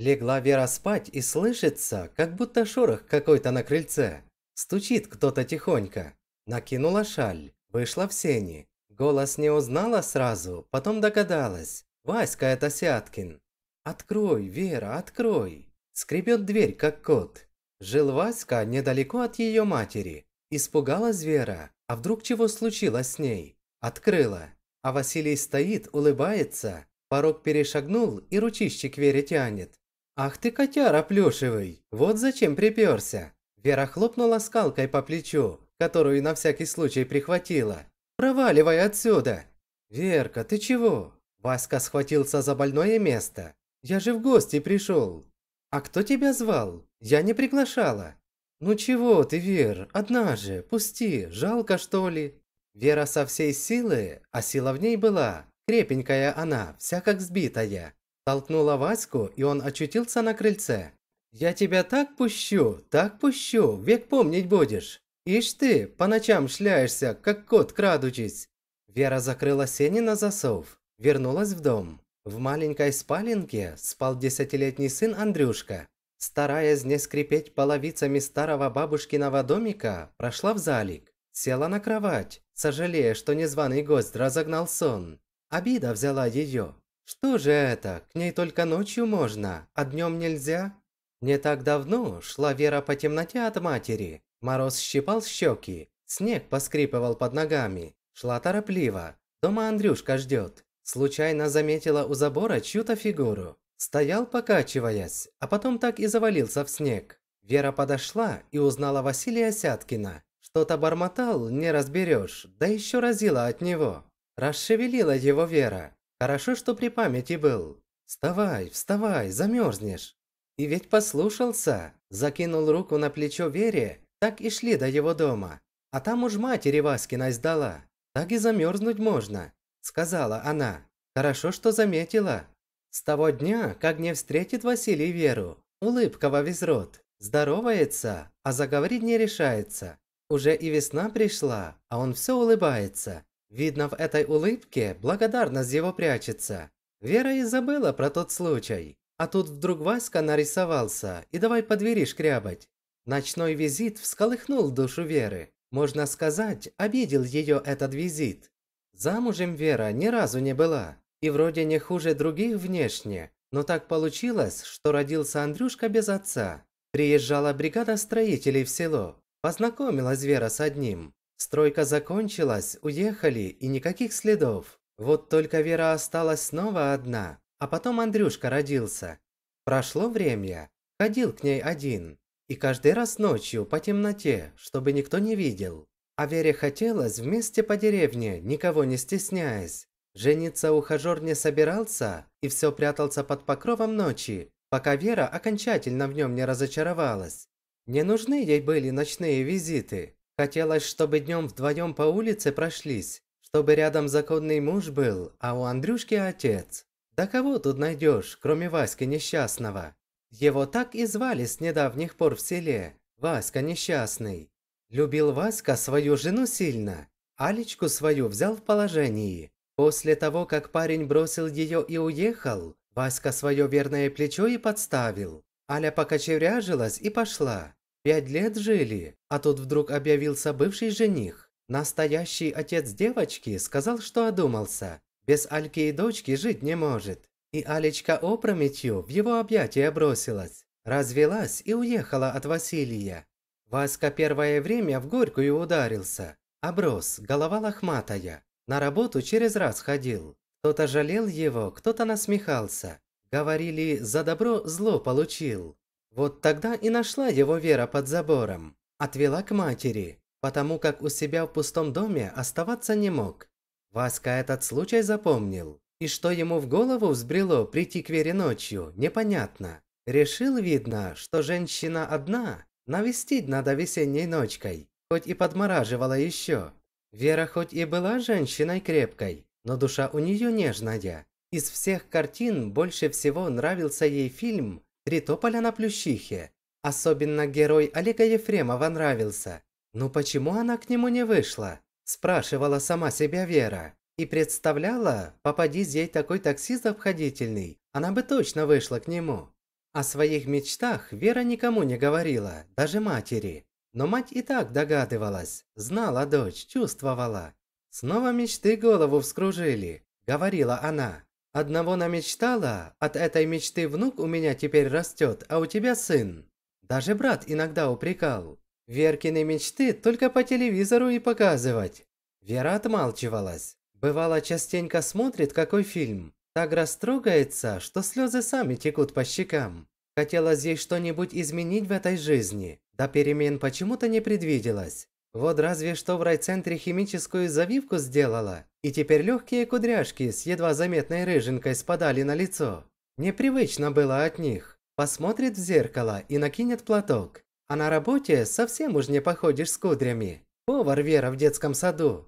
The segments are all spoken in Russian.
Легла Вера спать и слышится, как будто шорох какой-то на крыльце. Стучит кто-то тихонько. Накинула шаль, вышла в сени. Голос не узнала сразу, потом догадалась. Васька это Сяткин. «Открой, Вера, открой!» Скребет дверь, как кот. Жил Васька недалеко от ее матери. Испугалась Вера, а вдруг чего случилось с ней? Открыла. А Василий стоит, улыбается. Порог перешагнул и ручище к Вере тянет. «Ах ты, котяра плюшевый! Вот зачем приперся!» Вера хлопнула скалкой по плечу, которую на всякий случай прихватила. «Проваливай отсюда!» «Верка, ты чего?» Васька схватился за больное место. «Я же в гости пришел!» «А кто тебя звал? Я не приглашала!» «Ну чего ты, Вер, одна же, пусти, жалко что ли?» Вера со всей силы, а сила в ней была, крепенькая она, вся как сбитая, Толкнула Ваську, и он очутился на крыльце. «Я тебя так пущу, так пущу, век помнить будешь. Ишь ты, по ночам шляешься, как кот крадучись». Вера закрыла сени на засов, вернулась в дом. В маленькой спаленке спал десятилетний сын Андрюшка. Стараясь не скрипеть половицами старого бабушкиного домика, прошла в залик. Села на кровать, сожалея, что незваный гость разогнал сон. Обида взяла ее, что же это, к ней только ночью можно, а днем нельзя? Не так давно шла Вера по темноте от матери. Мороз щипал щеки, снег поскрипывал под ногами. Шла торопливо. Дома Андрюшка ждет. Случайно заметила у забора чью-то фигуру. Стоял, покачиваясь, а потом так и завалился в снег. Вера подошла и узнала Василия Сяткина. Что-то бормотал, не разберешь, да еще разила от него. Расшевелила его Вера. Хорошо, что при памяти был. Вставай, вставай, замерзнешь. И ведь послушался. Закинул руку на плечо Вере, так и шли до его дома. А там уж матери Васкиной сдала. Так и замерзнуть можно, сказала она. Хорошо, что заметила. С того дня, как не встретит Василий Веру, улыбка во весь рот. Здоровается, а заговорить не решается. Уже и весна пришла, а он все улыбается. Видно, в этой улыбке благодарность его прячется. Вера и забыла про тот случай. А тут вдруг Васька нарисовался, и давай по двери шкрябать. Ночной визит всколыхнул душу Веры. Можно сказать, обидел ее этот визит. Замужем Вера ни разу не была. И вроде не хуже других внешне. Но так получилось, что родился Андрюшка без отца. Приезжала бригада строителей в село. Познакомилась Вера с одним. Стройка закончилась, уехали и никаких следов. Вот только Вера осталась снова одна, а потом Андрюшка родился. Прошло время, ходил к ней один. И каждый раз ночью по темноте, чтобы никто не видел. А Вере хотелось вместе по деревне, никого не стесняясь. Жениться ухажёр не собирался и все прятался под покровом ночи, пока Вера окончательно в нем не разочаровалась. Не нужны ей были ночные визиты, Хотелось, чтобы днем вдвоем по улице прошлись, чтобы рядом законный муж был, а у Андрюшки отец. Да кого тут найдешь, кроме Васьки несчастного? Его так и звали с недавних пор в селе. Васька несчастный. Любил Васька свою жену сильно. Алечку свою взял в положении. После того, как парень бросил ее и уехал, Васька свое верное плечо и подставил. Аля покочевряжилась и пошла. Пять лет жили, а тут вдруг объявился бывший жених. Настоящий отец девочки сказал, что одумался. Без Альки и дочки жить не может. И Алечка опрометью в его объятия бросилась. Развелась и уехала от Василия. Васька первое время в горькую ударился. Оброс, голова лохматая. На работу через раз ходил. Кто-то жалел его, кто-то насмехался. Говорили, за добро зло получил. Вот тогда и нашла его Вера под забором. Отвела к матери, потому как у себя в пустом доме оставаться не мог. Васка этот случай запомнил. И что ему в голову взбрело прийти к Вере ночью, непонятно. Решил, видно, что женщина одна, навестить надо весенней ночкой, хоть и подмораживала еще. Вера хоть и была женщиной крепкой, но душа у нее нежная. Из всех картин больше всего нравился ей фильм Ритополя на Плющихе. Особенно герой Олега Ефремова нравился. «Ну почему она к нему не вышла?» – спрашивала сама себя Вера. И представляла, попадись ей такой таксист обходительный, она бы точно вышла к нему. О своих мечтах Вера никому не говорила, даже матери. Но мать и так догадывалась, знала дочь, чувствовала. «Снова мечты голову вскружили», – говорила она. Одного намечтала, от этой мечты внук у меня теперь растет, а у тебя сын. Даже брат иногда упрекал. Веркины мечты только по телевизору и показывать. Вера отмалчивалась. Бывало, частенько смотрит какой фильм. Так растрогается, что слезы сами текут по щекам. Хотелось ей что-нибудь изменить в этой жизни. Да перемен почему-то не предвиделось. Вот разве что в райцентре химическую завивку сделала, и теперь легкие кудряшки с едва заметной рыжинкой спадали на лицо. Непривычно было от них. Посмотрит в зеркало и накинет платок. А на работе совсем уж не походишь с кудрями. Повар Вера в детском саду.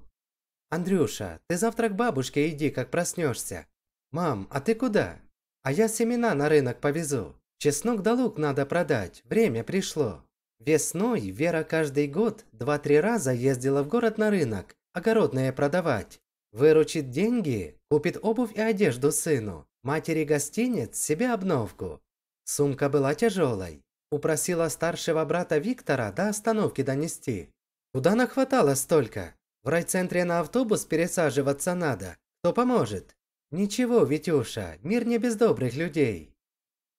«Андрюша, ты завтра к бабушке иди, как проснешься. Мам, а ты куда? А я семена на рынок повезу. Чеснок да лук надо продать, время пришло». Весной Вера каждый год два-три раза ездила в город на рынок, огородное продавать. Выручит деньги, купит обувь и одежду сыну, матери гостинец себе обновку. Сумка была тяжелой. Упросила старшего брата Виктора до остановки донести. Куда нахватало столько? В райцентре на автобус пересаживаться надо. Кто поможет? Ничего, Витюша, мир не без добрых людей.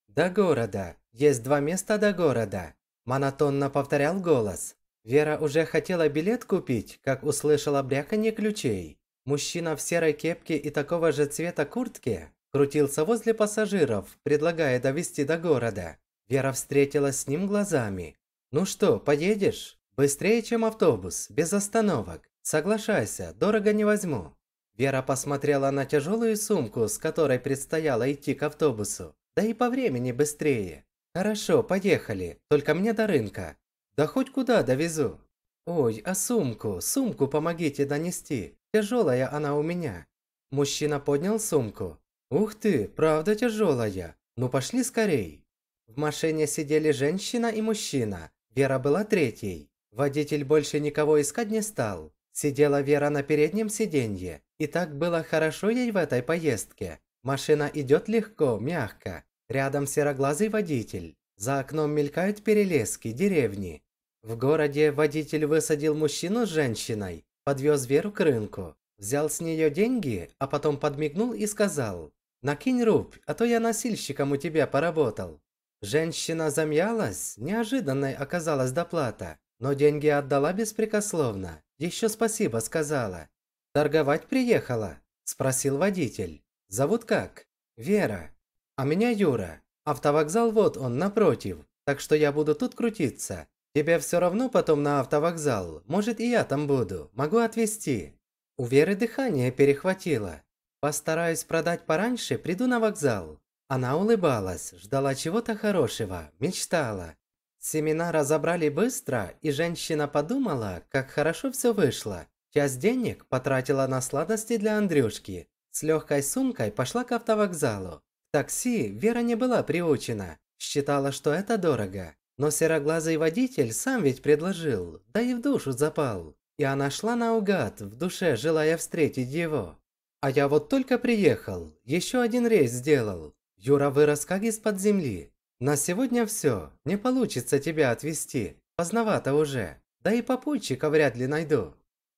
До города. Есть два места до города. Монотонно повторял голос. Вера уже хотела билет купить, как услышала бряканье ключей. Мужчина в серой кепке и такого же цвета куртке крутился возле пассажиров, предлагая довести до города. Вера встретилась с ним глазами. «Ну что, поедешь? Быстрее, чем автобус, без остановок. Соглашайся, дорого не возьму». Вера посмотрела на тяжелую сумку, с которой предстояло идти к автобусу. Да и по времени быстрее. «Хорошо, поехали, только мне до рынка. Да хоть куда довезу». «Ой, а сумку, сумку помогите донести, тяжелая она у меня». Мужчина поднял сумку. «Ух ты, правда тяжелая, ну пошли скорей». В машине сидели женщина и мужчина, Вера была третьей. Водитель больше никого искать не стал. Сидела Вера на переднем сиденье, и так было хорошо ей в этой поездке. Машина идет легко, мягко, Рядом сероглазый водитель. За окном мелькают перелески, деревни. В городе водитель высадил мужчину с женщиной, подвез Веру к рынку, взял с нее деньги, а потом подмигнул и сказал «Накинь рубь, а то я носильщиком у тебя поработал». Женщина замялась, неожиданной оказалась доплата, но деньги отдала беспрекословно, еще спасибо сказала. «Торговать приехала?» – спросил водитель. «Зовут как?» «Вера. А меня Юра. Автовокзал вот он, напротив. Так что я буду тут крутиться. Тебя все равно потом на автовокзал. Может, и я там буду. Могу отвезти. У Веры дыхание перехватило. Постараюсь продать пораньше, приду на вокзал. Она улыбалась, ждала чего-то хорошего, мечтала. Семена разобрали быстро, и женщина подумала, как хорошо все вышло. Часть денег потратила на сладости для Андрюшки. С легкой сумкой пошла к автовокзалу. Такси Вера не была приучена, считала, что это дорого. Но сероглазый водитель сам ведь предложил, да и в душу запал. И она шла наугад, в душе желая встретить его. А я вот только приехал, еще один рейс сделал. Юра вырос как из-под земли. На сегодня все, не получится тебя отвезти, поздновато уже. Да и попутчика вряд ли найду.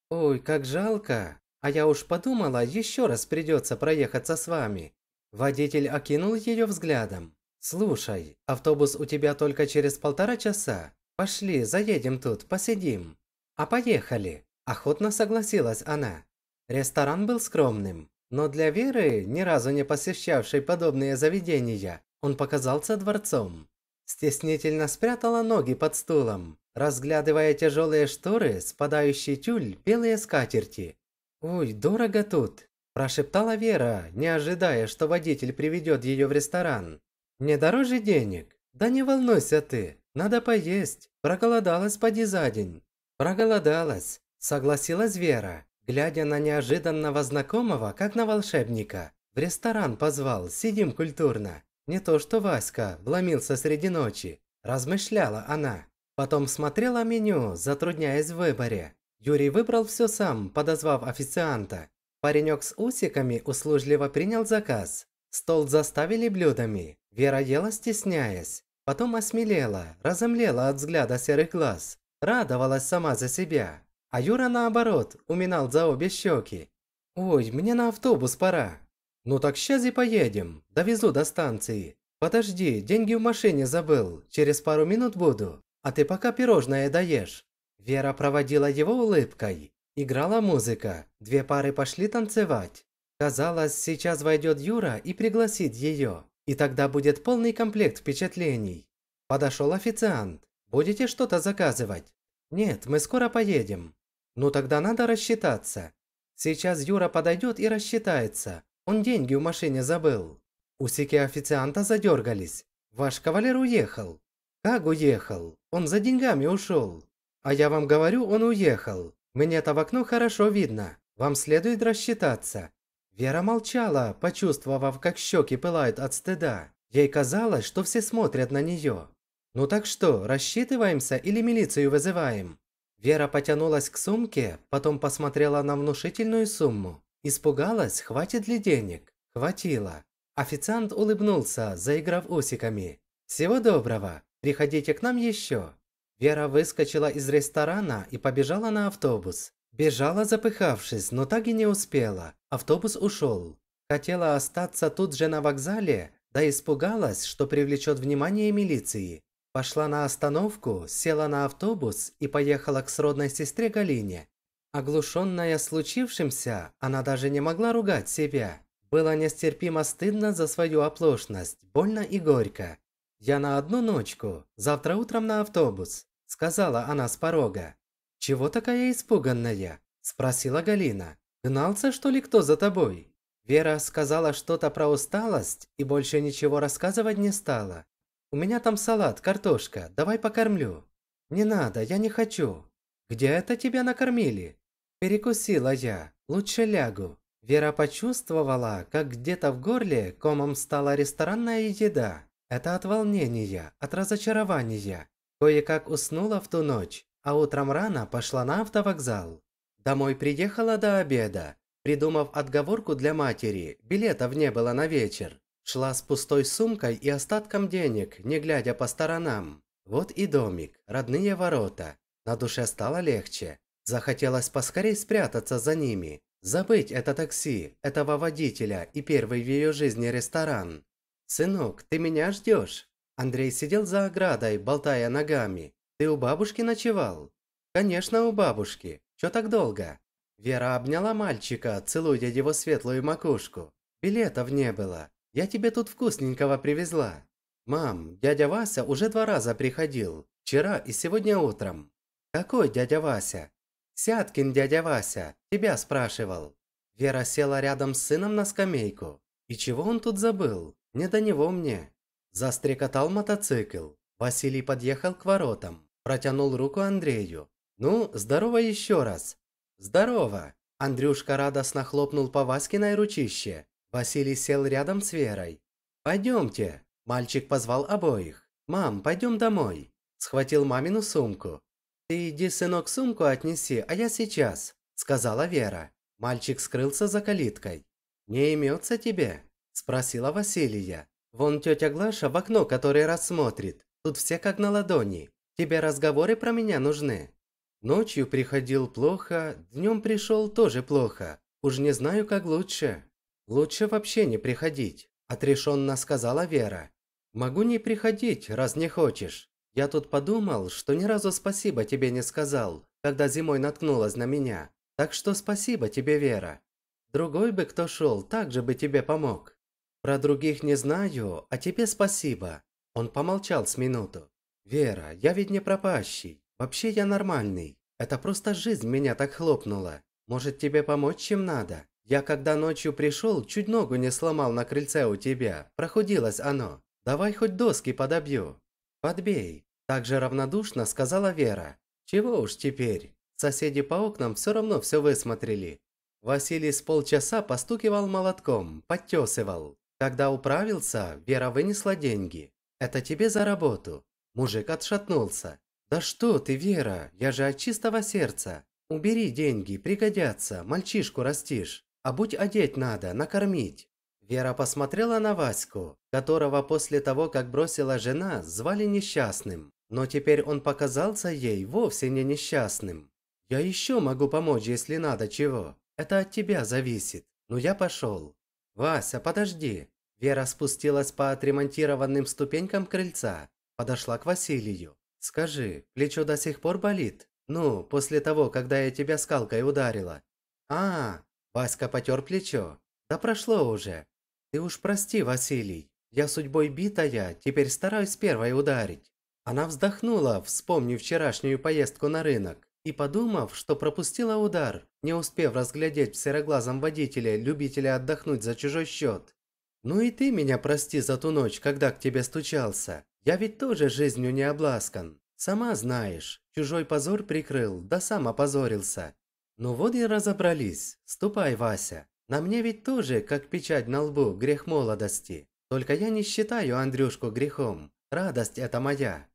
Ой, как жалко. А я уж подумала, еще раз придется проехаться с вами. Водитель окинул ее взглядом. «Слушай, автобус у тебя только через полтора часа. Пошли, заедем тут, посидим». «А поехали!» – охотно согласилась она. Ресторан был скромным, но для Веры, ни разу не посещавшей подобные заведения, он показался дворцом. Стеснительно спрятала ноги под стулом, разглядывая тяжелые шторы, спадающий тюль, белые скатерти. «Ой, дорого тут!» Прошептала Вера, не ожидая, что водитель приведет ее в ресторан. «Не дороже денег? Да не волнуйся ты, надо поесть. Проголодалась поди за день». «Проголодалась», – согласилась Вера, глядя на неожиданного знакомого, как на волшебника. «В ресторан позвал, сидим культурно. Не то что Васька вломился среди ночи», – размышляла она. Потом смотрела меню, затрудняясь в выборе. Юрий выбрал все сам, подозвав официанта. Паренек с усиками услужливо принял заказ. Стол заставили блюдами. Вера ела стесняясь. Потом осмелела, разомлела от взгляда серых глаз. Радовалась сама за себя. А Юра, наоборот, уминал за обе щеки. «Ой, мне на автобус пора». «Ну так сейчас и поедем. Довезу до станции. Подожди, деньги в машине забыл. Через пару минут буду. А ты пока пирожное даешь. Вера проводила его улыбкой. Играла музыка, две пары пошли танцевать. Казалось, сейчас войдет Юра и пригласит ее, и тогда будет полный комплект впечатлений. Подошел официант. Будете что-то заказывать? Нет, мы скоро поедем. Ну тогда надо рассчитаться. Сейчас Юра подойдет и рассчитается. Он деньги в машине забыл. Усики официанта задергались. Ваш кавалер уехал. Как уехал? Он за деньгами ушел. А я вам говорю, он уехал. Мне-то в окно хорошо видно. Вам следует рассчитаться». Вера молчала, почувствовав, как щеки пылают от стыда. Ей казалось, что все смотрят на нее. «Ну так что, рассчитываемся или милицию вызываем?» Вера потянулась к сумке, потом посмотрела на внушительную сумму. Испугалась, хватит ли денег. Хватило. Официант улыбнулся, заиграв усиками. «Всего доброго. Приходите к нам еще». Вера выскочила из ресторана и побежала на автобус. Бежала, запыхавшись, но так и не успела. Автобус ушел. Хотела остаться тут же на вокзале, да испугалась, что привлечет внимание милиции. Пошла на остановку, села на автобус и поехала к сродной сестре Галине. Оглушенная случившимся, она даже не могла ругать себя. Было нестерпимо стыдно за свою оплошность, больно и горько. «Я на одну ночку, завтра утром на автобус», – сказала она с порога. «Чего такая испуганная?» – спросила Галина. «Гнался, что ли, кто за тобой?» Вера сказала что-то про усталость и больше ничего рассказывать не стала. «У меня там салат, картошка, давай покормлю». «Не надо, я не хочу». «Где это тебя накормили?» Перекусила я, лучше лягу. Вера почувствовала, как где-то в горле комом стала ресторанная еда. Это от волнения, от разочарования. Кое-как уснула в ту ночь, а утром рано пошла на автовокзал. Домой приехала до обеда. Придумав отговорку для матери, билетов не было на вечер. Шла с пустой сумкой и остатком денег, не глядя по сторонам. Вот и домик, родные ворота. На душе стало легче. Захотелось поскорей спрятаться за ними. Забыть это такси, этого водителя и первый в ее жизни ресторан. «Сынок, ты меня ждешь?» Андрей сидел за оградой, болтая ногами. «Ты у бабушки ночевал?» «Конечно, у бабушки. Чё так долго?» Вера обняла мальчика, целуя его светлую макушку. «Билетов не было. Я тебе тут вкусненького привезла». «Мам, дядя Вася уже два раза приходил. Вчера и сегодня утром». «Какой дядя Вася?» «Сяткин дядя Вася. Тебя спрашивал». Вера села рядом с сыном на скамейку. «И чего он тут забыл?» Не до него мне. Застрекотал мотоцикл. Василий подъехал к воротам. Протянул руку Андрею. «Ну, здорово еще раз!» «Здорово!» Андрюшка радостно хлопнул по Васькиной ручище. Василий сел рядом с Верой. «Пойдемте!» Мальчик позвал обоих. «Мам, пойдем домой!» Схватил мамину сумку. «Ты иди, сынок, сумку отнеси, а я сейчас!» Сказала Вера. Мальчик скрылся за калиткой. «Не имется тебе!» Спросила Василия. Вон тетя Глаша в окно который рассмотрит. Тут все как на ладони. Тебе разговоры про меня нужны. Ночью приходил плохо, днем пришел тоже плохо. Уж не знаю, как лучше. Лучше вообще не приходить, отрешенно сказала Вера. Могу не приходить, раз не хочешь. Я тут подумал, что ни разу спасибо тебе не сказал, когда зимой наткнулась на меня. Так что спасибо тебе, Вера. Другой бы кто шел, так же бы тебе помог. Про других не знаю, а тебе спасибо. Он помолчал с минуту. Вера, я ведь не пропащий. Вообще я нормальный. Это просто жизнь меня так хлопнула. Может, тебе помочь чем надо? Я когда ночью пришел, чуть ногу не сломал на крыльце у тебя. Проходилось оно. Давай хоть доски подобью. Подбей. Так же равнодушно сказала Вера. Чего уж теперь. Соседи по окнам все равно все высмотрели. Василий с полчаса постукивал молотком, подтесывал. Когда управился, Вера вынесла деньги. Это тебе за работу. Мужик отшатнулся. Да что ты, Вера, я же от чистого сердца. Убери деньги, пригодятся, мальчишку растишь. А будь одеть надо, накормить. Вера посмотрела на Ваську, которого после того, как бросила жена, звали несчастным. Но теперь он показался ей вовсе не несчастным. «Я еще могу помочь, если надо чего. Это от тебя зависит. Но ну, я пошел. «Вася, подожди!» Вера спустилась по отремонтированным ступенькам крыльца, подошла к Василию. «Скажи, плечо до сих пор болит? Ну, после того, когда я тебя скалкой ударила?» «А, Васька потер плечо. Да прошло уже. Ты уж прости, Василий. Я судьбой битая, теперь стараюсь первой ударить». Она вздохнула, вспомнив вчерашнюю поездку на рынок, и подумав, что пропустила удар, не успев разглядеть в сероглазом водителе любителя отдохнуть за чужой счет. «Ну и ты меня прости за ту ночь, когда к тебе стучался. Я ведь тоже жизнью не обласкан. Сама знаешь, чужой позор прикрыл, да сам опозорился. Ну вот и разобрались. Ступай, Вася. На мне ведь тоже, как печать на лбу, грех молодости. Только я не считаю Андрюшку грехом. Радость это моя».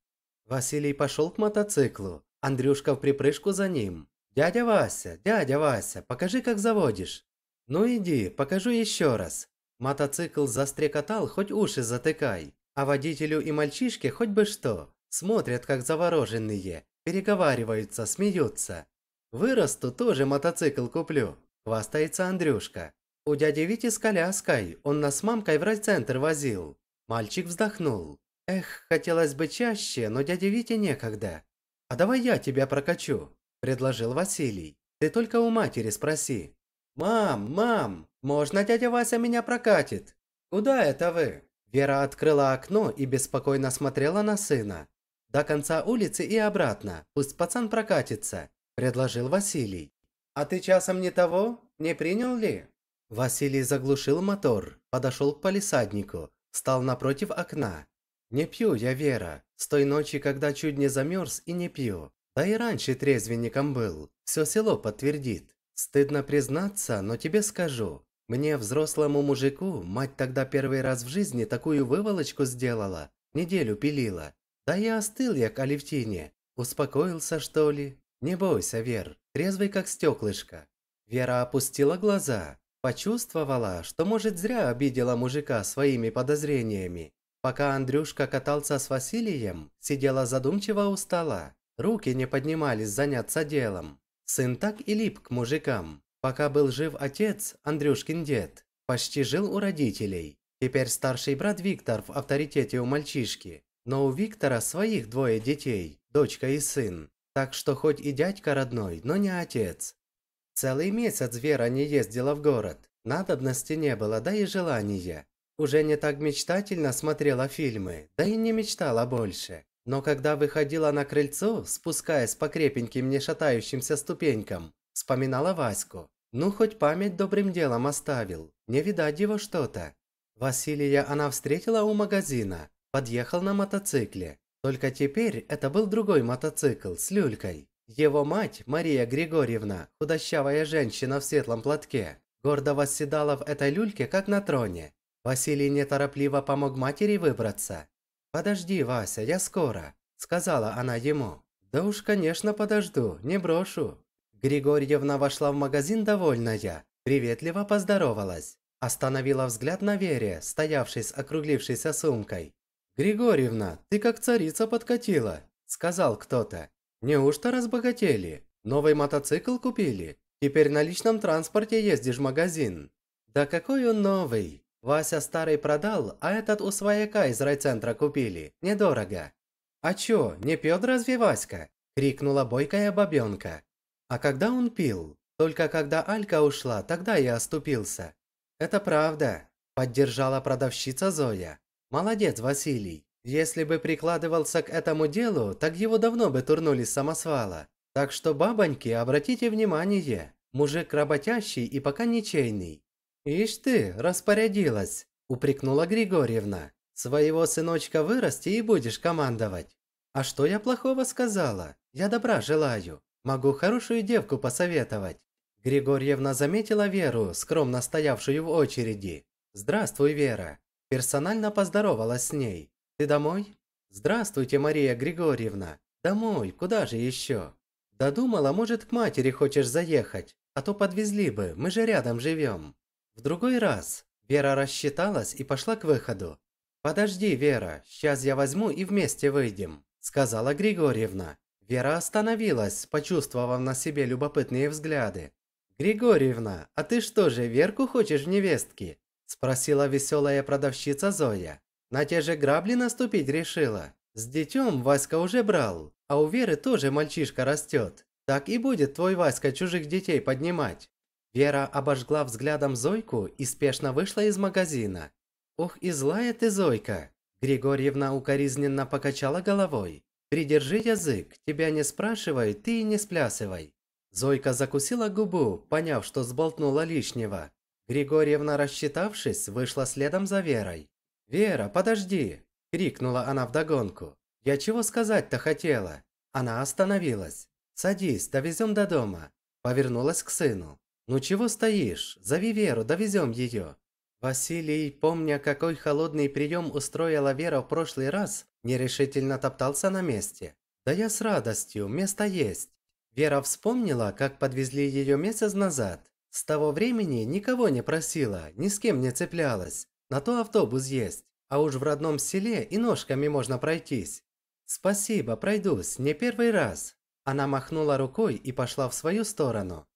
Василий пошел к мотоциклу. Андрюшка в припрыжку за ним. «Дядя Вася, дядя Вася, покажи, как заводишь!» «Ну иди, покажу еще раз!» Мотоцикл застрекотал, хоть уши затыкай. А водителю и мальчишке хоть бы что. Смотрят, как завороженные, переговариваются, смеются. «Вырасту, тоже мотоцикл куплю», – хвастается Андрюшка. «У дяди Вити с коляской, он нас с мамкой в райцентр возил». Мальчик вздохнул. «Эх, хотелось бы чаще, но дяде Вите некогда. А давай я тебя прокачу». – предложил Василий. «Ты только у матери спроси». «Мам, мам, можно дядя Вася меня прокатит?» «Куда это вы?» Вера открыла окно и беспокойно смотрела на сына. «До конца улицы и обратно, пусть пацан прокатится», – предложил Василий. «А ты часом не того? Не принял ли?» Василий заглушил мотор, подошел к палисаднику, встал напротив окна. «Не пью я, Вера, с той ночи, когда чуть не замерз и не пью. Да и раньше трезвенником был, все село подтвердит. Стыдно признаться, но тебе скажу. Мне, взрослому мужику, мать тогда первый раз в жизни такую выволочку сделала, неделю пилила. Да я остыл я к Алевтине. Успокоился, что ли? Не бойся, Вер, трезвый как стеклышко. Вера опустила глаза, почувствовала, что, может, зря обидела мужика своими подозрениями. Пока Андрюшка катался с Василием, сидела задумчиво у стола. Руки не поднимались заняться делом. Сын так и лип к мужикам. Пока был жив отец, Андрюшкин дед, почти жил у родителей. Теперь старший брат Виктор в авторитете у мальчишки. Но у Виктора своих двое детей, дочка и сын. Так что хоть и дядька родной, но не отец. Целый месяц Вера не ездила в город. Надобности не было, да и желания. Уже не так мечтательно смотрела фильмы, да и не мечтала больше. Но когда выходила на крыльцо, спускаясь по крепеньким нешатающимся ступенькам, вспоминала Ваську. Ну, хоть память добрым делом оставил, не видать его что-то. Василия она встретила у магазина, подъехал на мотоцикле. Только теперь это был другой мотоцикл с люлькой. Его мать, Мария Григорьевна, худощавая женщина в светлом платке, гордо восседала в этой люльке, как на троне. Василий неторопливо помог матери выбраться, «Подожди, Вася, я скоро», – сказала она ему. «Да уж, конечно, подожду, не брошу». Григорьевна вошла в магазин довольная, приветливо поздоровалась. Остановила взгляд на Вере, стоявшей с округлившейся сумкой. «Григорьевна, ты как царица подкатила», – сказал кто-то. «Неужто разбогатели? Новый мотоцикл купили? Теперь на личном транспорте ездишь в магазин». «Да какой он новый!» Вася старый продал, а этот у свояка из райцентра купили. Недорого. А чё, не пьёт разве Васька? Крикнула бойкая бабёнка. А когда он пил? Только когда Алька ушла, тогда я оступился. Это правда. Поддержала продавщица Зоя. Молодец, Василий. Если бы прикладывался к этому делу, так его давно бы турнули с самосвала. Так что, бабоньки, обратите внимание. Мужик работящий и пока ничейный. «Ишь ты, распорядилась!» – упрекнула Григорьевна. «Своего сыночка вырасти и будешь командовать. А что я плохого сказала? Я добра желаю. Могу хорошую девку посоветовать». Григорьевна заметила Веру, скромно стоявшую в очереди. «Здравствуй, Вера». Персонально поздоровалась с ней. «Ты домой?» «Здравствуйте, Мария Григорьевна. Домой, куда же еще?» «Додумала, может, к матери хочешь заехать, а то подвезли бы, мы же рядом живем». В другой раз Вера рассчиталась и пошла к выходу. «Подожди, Вера, сейчас я возьму и вместе выйдем», – сказала Григорьевна. Вера остановилась, почувствовав на себе любопытные взгляды. «Григорьевна, а ты что же, Верку хочешь в невестке?» – спросила веселая продавщица Зоя. «На те же грабли наступить решила. С детем Васька уже брал, а у Веры тоже мальчишка растет. Так и будет твой Васька чужих детей поднимать. Вера обожгла взглядом Зойку и спешно вышла из магазина. «Ох и злая ты, Зойка!» Григорьевна укоризненно покачала головой. «Придержи язык, тебя не спрашивай, ты и не сплясывай». Зойка закусила губу, поняв, что сболтнула лишнего. Григорьевна, рассчитавшись, вышла следом за Верой. «Вера, подожди!» – крикнула она вдогонку. «Я чего сказать-то хотела?» Она остановилась. «Садись, довезем до дома». Повернулась к сыну. «Ну чего стоишь? Зови Веру, довезем ее!» Василий, помня, какой холодный прием устроила Вера в прошлый раз, нерешительно топтался на месте. «Да я с радостью, место есть!» Вера вспомнила, как подвезли ее месяц назад. С того времени никого не просила, ни с кем не цеплялась. На то автобус есть, а уж в родном селе и ножками можно пройтись. «Спасибо, пройдусь, не первый раз!» Она махнула рукой и пошла в свою сторону.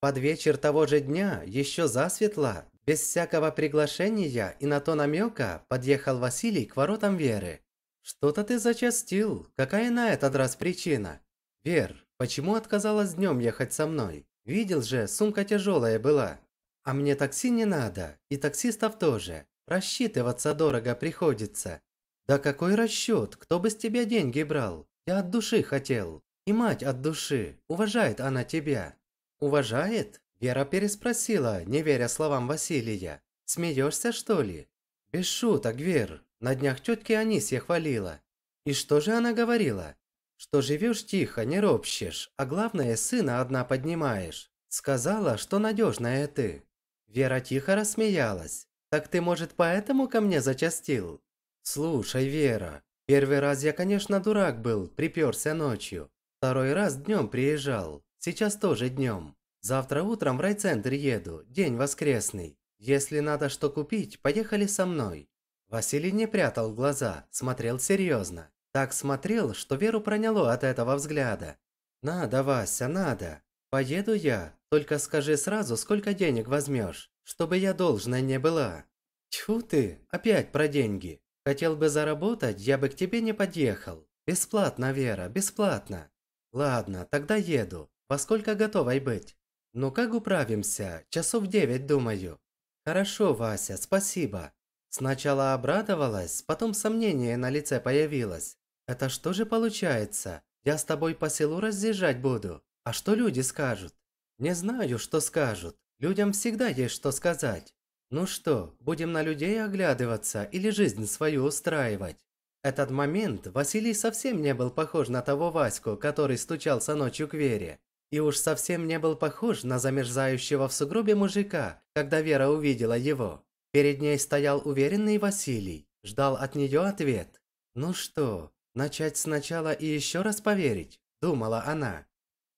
Под вечер того же дня, еще засветло, без всякого приглашения и на то намека, подъехал Василий к воротам Веры. «Что-то ты зачастил. Какая на этот раз причина?» «Вер, почему отказалась днем ехать со мной? Видел же, сумка тяжелая была. А мне такси не надо, и таксистов тоже. Рассчитываться дорого приходится». «Да какой расчет? Кто бы с тебя деньги брал? Я от души хотел. И мать от души. Уважает она тебя. «Уважает?» – Вера переспросила, не веря словам Василия. «Смеешься, что ли?» «Без шуток, Вер. На днях тетки Анисья хвалила. И что же она говорила? Что живешь тихо, не ропщешь, а главное, сына одна поднимаешь. Сказала, что надежная ты». Вера тихо рассмеялась. «Так ты, может, поэтому ко мне зачастил?» «Слушай, Вера, первый раз я, конечно, дурак был, приперся ночью. Второй раз днем приезжал. Сейчас тоже днем. Завтра утром в райцентр еду, день воскресный. Если надо что купить, поехали со мной». Василий не прятал глаза, смотрел серьезно. Так смотрел, что Веру проняло от этого взгляда. «Надо, Вася, надо. Поеду я, только скажи сразу, сколько денег возьмешь, чтобы я должна не была». «Тьфу ты, опять про деньги. Хотел бы заработать, я бы к тебе не подъехал. Бесплатно, Вера, бесплатно. Ладно, тогда еду поскольку готовой быть. Ну как управимся? Часов девять, думаю. Хорошо, Вася, спасибо. Сначала обрадовалась, потом сомнение на лице появилось. Это что же получается? Я с тобой по селу разъезжать буду. А что люди скажут? Не знаю, что скажут. Людям всегда есть что сказать. Ну что, будем на людей оглядываться или жизнь свою устраивать? Этот момент Василий совсем не был похож на того Ваську, который стучался ночью к Вере и уж совсем не был похож на замерзающего в сугробе мужика, когда Вера увидела его. Перед ней стоял уверенный Василий, ждал от нее ответ. «Ну что, начать сначала и еще раз поверить?» – думала она.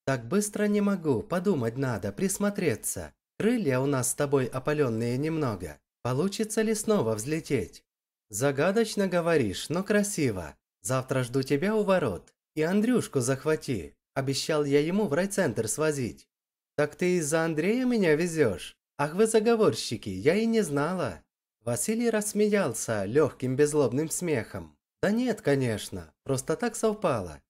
«Так быстро не могу, подумать надо, присмотреться. Крылья у нас с тобой опаленные немного. Получится ли снова взлететь?» «Загадочно говоришь, но красиво. Завтра жду тебя у ворот. И Андрюшку захвати. Обещал я ему в райцентр свозить. Так ты из-за Андрея меня везешь? Ах вы заговорщики, я и не знала. Василий рассмеялся легким безлобным смехом. Да нет, конечно, просто так совпало.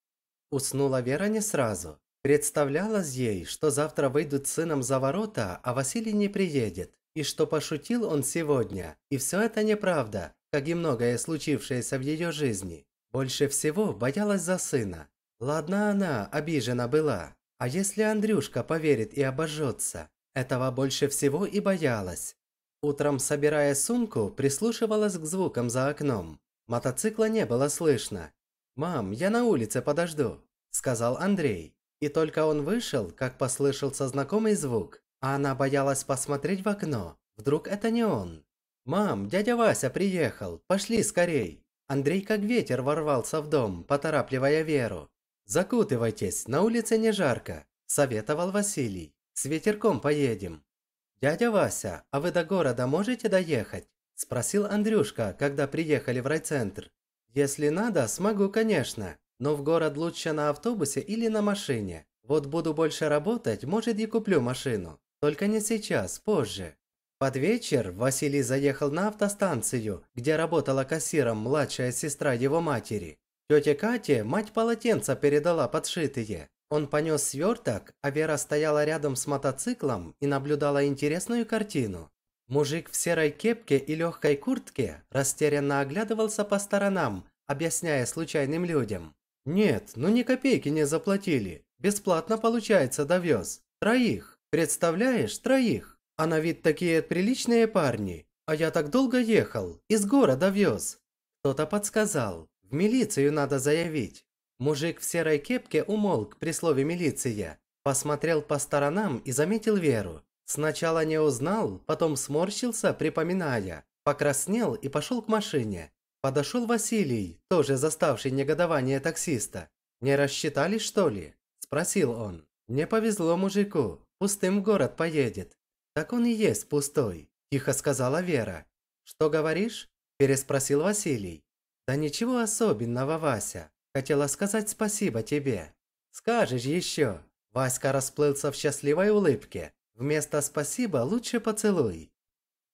Уснула Вера не сразу. Представлялось ей, что завтра выйдут с сыном за ворота, а Василий не приедет, и что пошутил он сегодня, и все это неправда, как и многое случившееся в ее жизни. Больше всего боялась за сына, Ладно она обижена была. А если Андрюшка поверит и обожжется? Этого больше всего и боялась. Утром, собирая сумку, прислушивалась к звукам за окном. Мотоцикла не было слышно. «Мам, я на улице подожду», – сказал Андрей. И только он вышел, как послышался знакомый звук, а она боялась посмотреть в окно. Вдруг это не он? «Мам, дядя Вася приехал, пошли скорей!» Андрей как ветер ворвался в дом, поторапливая Веру. «Закутывайтесь, на улице не жарко», – советовал Василий. «С ветерком поедем». «Дядя Вася, а вы до города можете доехать?» – спросил Андрюшка, когда приехали в райцентр. «Если надо, смогу, конечно, но в город лучше на автобусе или на машине. Вот буду больше работать, может и куплю машину. Только не сейчас, позже». Под вечер Василий заехал на автостанцию, где работала кассиром младшая сестра его матери. Тете Кате мать полотенца передала подшитые. Он понес сверток, а Вера стояла рядом с мотоциклом и наблюдала интересную картину. Мужик в серой кепке и легкой куртке растерянно оглядывался по сторонам, объясняя случайным людям. «Нет, ну ни копейки не заплатили. Бесплатно, получается, довез. Троих. Представляешь, троих. А на вид такие приличные парни. А я так долго ехал, из города вез». Кто-то подсказал. «В милицию надо заявить!» Мужик в серой кепке умолк при слове «милиция», посмотрел по сторонам и заметил Веру. Сначала не узнал, потом сморщился, припоминая, покраснел и пошел к машине. Подошел Василий, тоже заставший негодование таксиста. «Не рассчитали, что ли?» – спросил он. «Не повезло мужику, пустым в город поедет». «Так он и есть пустой», – тихо сказала Вера. «Что говоришь?» – переспросил Василий. «Да ничего особенного, Вася. Хотела сказать спасибо тебе. Скажешь еще». Васька расплылся в счастливой улыбке. Вместо «спасибо» лучше поцелуй.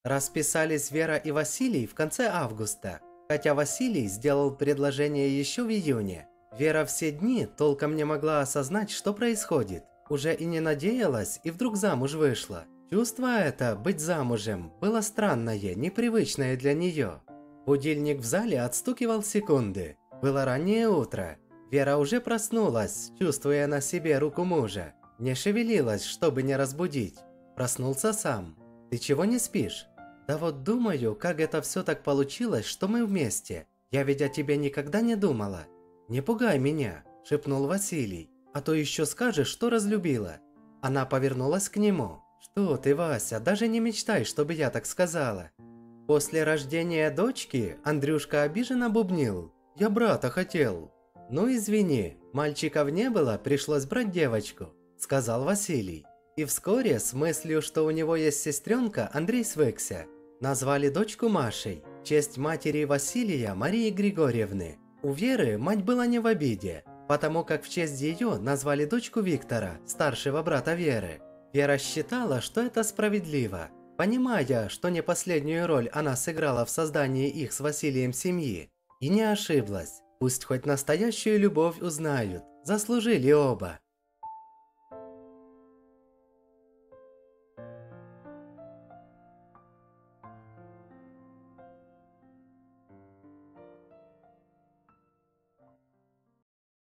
Расписались Вера и Василий в конце августа. Хотя Василий сделал предложение еще в июне. Вера все дни толком не могла осознать, что происходит. Уже и не надеялась, и вдруг замуж вышла. Чувство это, быть замужем, было странное, непривычное для нее. Будильник в зале отстукивал секунды. Было раннее утро. Вера уже проснулась, чувствуя на себе руку мужа. Не шевелилась, чтобы не разбудить. Проснулся сам. «Ты чего не спишь?» «Да вот думаю, как это все так получилось, что мы вместе. Я ведь о тебе никогда не думала». «Не пугай меня», – шепнул Василий. «А то еще скажешь, что разлюбила». Она повернулась к нему. «Что ты, Вася, даже не мечтай, чтобы я так сказала. После рождения дочки Андрюшка обиженно бубнил. «Я брата хотел». «Ну извини, мальчиков не было, пришлось брать девочку», – сказал Василий. И вскоре, с мыслью, что у него есть сестренка, Андрей свыкся. Назвали дочку Машей, в честь матери Василия Марии Григорьевны. У Веры мать была не в обиде, потому как в честь ее назвали дочку Виктора, старшего брата Веры. Вера считала, что это справедливо, Понимая, что не последнюю роль она сыграла в создании их с Василием семьи, и не ошиблась, пусть хоть настоящую любовь узнают, заслужили оба.